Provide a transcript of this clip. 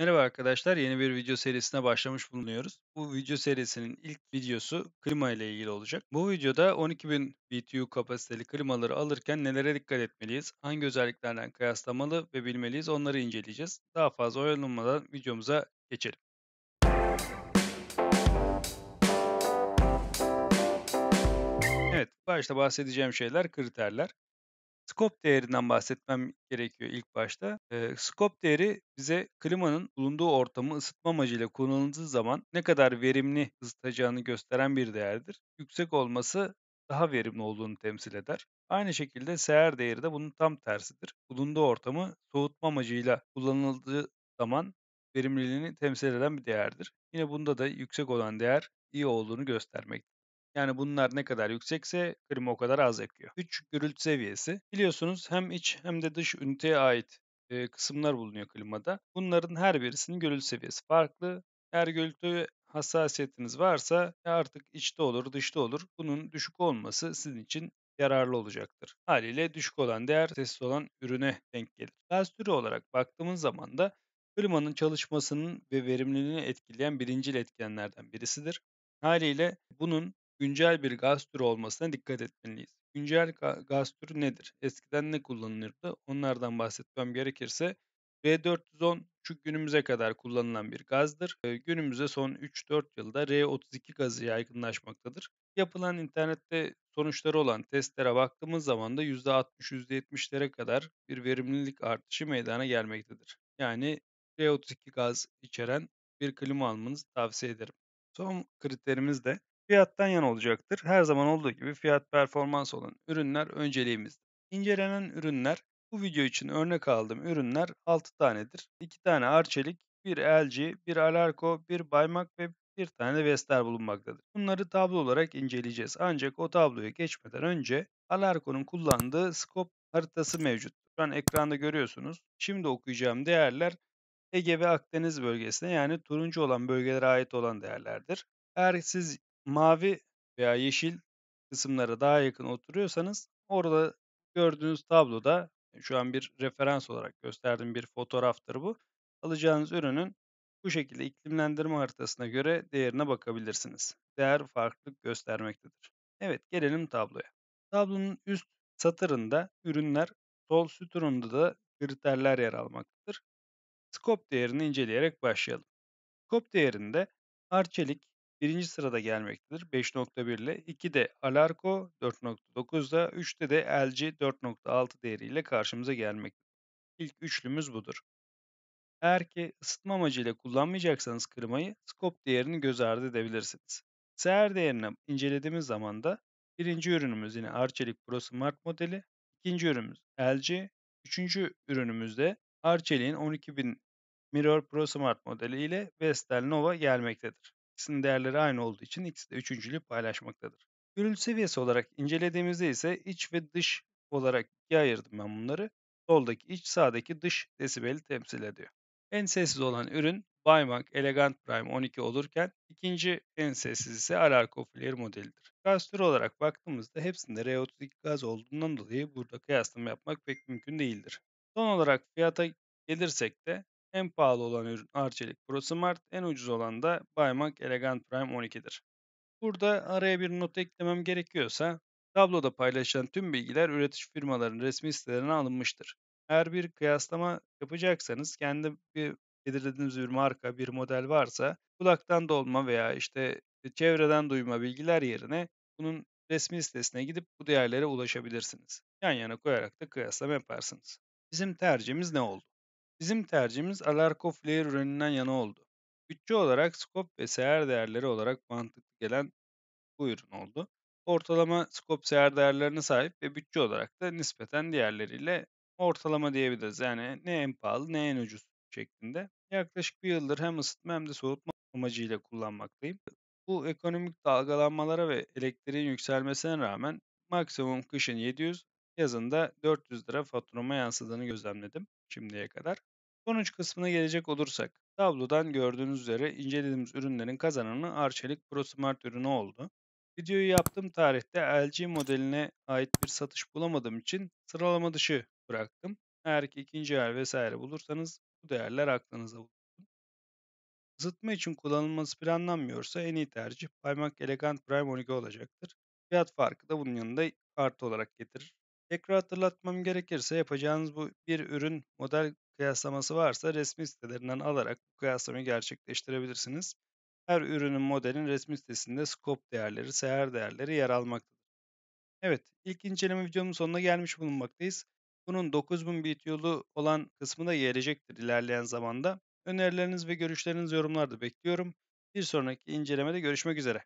Merhaba arkadaşlar, yeni bir video serisine başlamış bulunuyoruz. Bu video serisinin ilk videosu klima ile ilgili olacak. Bu videoda 12.000 BTU kapasiteli klimaları alırken nelere dikkat etmeliyiz, hangi özelliklerden kıyaslamalı ve bilmeliyiz onları inceleyeceğiz. Daha fazla oyalanmadan videomuza geçelim. Evet, başta bahsedeceğim şeyler kriterler scope değerinden bahsetmem gerekiyor ilk başta. E, scope değeri bize klimanın bulunduğu ortamı ısıtma amacıyla kullanıldığı zaman ne kadar verimli ısıtacağını gösteren bir değerdir. Yüksek olması daha verimli olduğunu temsil eder. Aynı şekilde seher değeri de bunun tam tersidir. Bulunduğu ortamı soğutma amacıyla kullanıldığı zaman verimliliğini temsil eden bir değerdir. Yine bunda da yüksek olan değer iyi olduğunu göstermektedir. Yani bunlar ne kadar yüksekse kırma o kadar az yakıyor. 3. Gürültü seviyesi. Biliyorsunuz hem iç hem de dış üniteye ait e, kısımlar bulunuyor klimada. Bunların her birisinin gürültü seviyesi farklı. Eğer gürültü hassasiyetiniz varsa e, artık içte olur dışta olur. Bunun düşük olması sizin için yararlı olacaktır. Haliyle düşük olan değer sessiz olan ürüne denk gelir. Gaz türü olarak baktığımız zaman da klimanın çalışmasının ve verimliliğini etkileyen birincil etkenlerden birisidir. Haliyle bunun Güncel bir gaz türü olmasına dikkat etmeliyiz. Güncel ga- gaz türü nedir? Eskiden ne kullanılırdı? Onlardan bahsetmem gerekirse R410 şu günümüze kadar kullanılan bir gazdır. Ee, günümüzde son 3-4 yılda R32 gazı yaygınlaşmaktadır. Yapılan internette sonuçları olan testlere baktığımız zaman da %60-%70'lere kadar bir verimlilik artışı meydana gelmektedir. Yani R32 gaz içeren bir klima almanızı tavsiye ederim. Son kriterimiz de Fiyattan yan olacaktır. Her zaman olduğu gibi fiyat performans olan ürünler önceliğimizdir. İncelenen ürünler, bu video için örnek aldığım ürünler 6 tanedir. 2 tane Arçelik, 1 LG, 1 Alarko, 1 Baymak ve bir tane de Vestel bulunmaktadır. Bunları tablo olarak inceleyeceğiz. Ancak o tabloya geçmeden önce Alarko'nun kullandığı scope haritası mevcut. Şu an ekranda görüyorsunuz. Şimdi okuyacağım değerler Ege ve Akdeniz bölgesine yani turuncu olan bölgelere ait olan değerlerdir. Eğer siz mavi veya yeşil kısımlara daha yakın oturuyorsanız orada gördüğünüz tabloda şu an bir referans olarak gösterdiğim bir fotoğraftır bu. Alacağınız ürünün bu şekilde iklimlendirme haritasına göre değerine bakabilirsiniz. Değer farklılık göstermektedir. Evet gelelim tabloya. Tablonun üst satırında ürünler, sol sütununda da kriterler yer almaktadır. Scope değerini inceleyerek başlayalım. Scope değerinde harçelik, Birinci sırada gelmektedir 5.1 ile. 2'de Alarko 4.9'da, 3'te de LG 4.6 değeriyle karşımıza gelmektedir. İlk üçlümüz budur. Eğer ki ısıtma amacıyla kullanmayacaksanız kırmayı skop değerini göz ardı edebilirsiniz. Seher değerini incelediğimiz zaman da birinci ürünümüz yine Arçelik Pro Smart modeli, ikinci ürünümüz LG, üçüncü ürünümüz de Arçelik'in 12000 Mirror Pro Smart modeli ile Vestel Nova gelmektedir. İkisinin değerleri aynı olduğu için ikisi de üçüncülüğü paylaşmaktadır. Gürültü seviyesi olarak incelediğimizde ise iç ve dış olarak ikiye ayırdım ben bunları. Soldaki iç, sağdaki dış desibeli temsil ediyor. En sessiz olan ürün Baymak Elegant Prime 12 olurken ikinci en sessiz ise Ararko Flare modelidir. Gaz türü olarak baktığımızda hepsinde R32 gaz olduğundan dolayı burada kıyaslama yapmak pek mümkün değildir. Son olarak fiyata gelirsek de en pahalı olan ürün Arçelik Pro Smart, en ucuz olan da Baymak Elegant Prime 12'dir. Burada araya bir not eklemem gerekiyorsa, tabloda paylaşılan tüm bilgiler üretici firmaların resmi sitelerine alınmıştır. Eğer bir kıyaslama yapacaksanız kendi bir belirlediğiniz bir marka, bir model varsa kulaktan dolma veya işte e, çevreden duyma bilgiler yerine bunun resmi sitesine gidip bu değerlere ulaşabilirsiniz. Yan yana koyarak da kıyaslama yaparsınız. Bizim tercihimiz ne oldu? Bizim tercihimiz Alarco Flair ürününden yana oldu. Bütçe olarak skop ve seher değerleri olarak mantıklı gelen bu ürün oldu. Ortalama skop seher değerlerine sahip ve bütçe olarak da nispeten diğerleriyle ortalama diyebiliriz. Yani ne en pahalı ne en ucuz şeklinde. Yaklaşık bir yıldır hem ısıtma hem de soğutma amacıyla kullanmaktayım. Bu ekonomik dalgalanmalara ve elektriğin yükselmesine rağmen maksimum kışın 700, yazında 400 lira faturama yansıdığını gözlemledim şimdiye kadar. Sonuç kısmına gelecek olursak, tablodan gördüğünüz üzere incelediğimiz ürünlerin kazananı Arçelik ProSmart ürünü oldu. Videoyu yaptığım tarihte LG modeline ait bir satış bulamadığım için sıralama dışı bıraktım. Eğer ki ikinci yer vesaire bulursanız bu değerler aklınıza bulunsun. Isıtma için kullanılması planlanmıyorsa en iyi tercih Paymak Elegant Prime 12 olacaktır. Fiyat farkı da bunun yanında artı olarak getirir. Tekrar hatırlatmam gerekirse yapacağınız bu bir ürün model kıyaslaması varsa resmi sitelerinden alarak bu kıyaslamayı gerçekleştirebilirsiniz. Her ürünün modelin resmi sitesinde scope değerleri, seher değerleri yer almaktadır. Evet, ilk inceleme videomun sonuna gelmiş bulunmaktayız. Bunun 9000 bit olan kısmı da gelecektir ilerleyen zamanda. Önerileriniz ve görüşleriniz yorumlarda bekliyorum. Bir sonraki incelemede görüşmek üzere.